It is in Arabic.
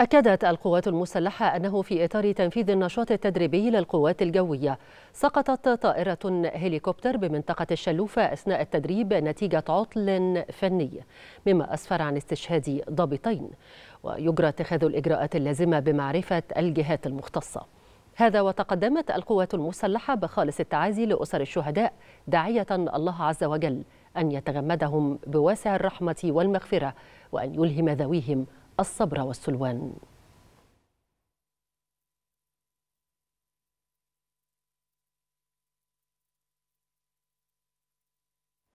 أكدت القوات المسلحة أنه في إطار تنفيذ النشاط التدريبي للقوات الجوية سقطت طائرة هليكوبتر بمنطقة الشلوفة أثناء التدريب نتيجة عطل فني مما أسفر عن استشهاد ضابطين ويجرى اتخاذ الإجراءات اللازمة بمعرفة الجهات المختصة هذا وتقدمت القوات المسلحة بخالص التعازي لأسر الشهداء داعية الله عز وجل أن يتغمدهم بواسع الرحمة والمغفرة وأن يلهم ذويهم الصبر والسلوان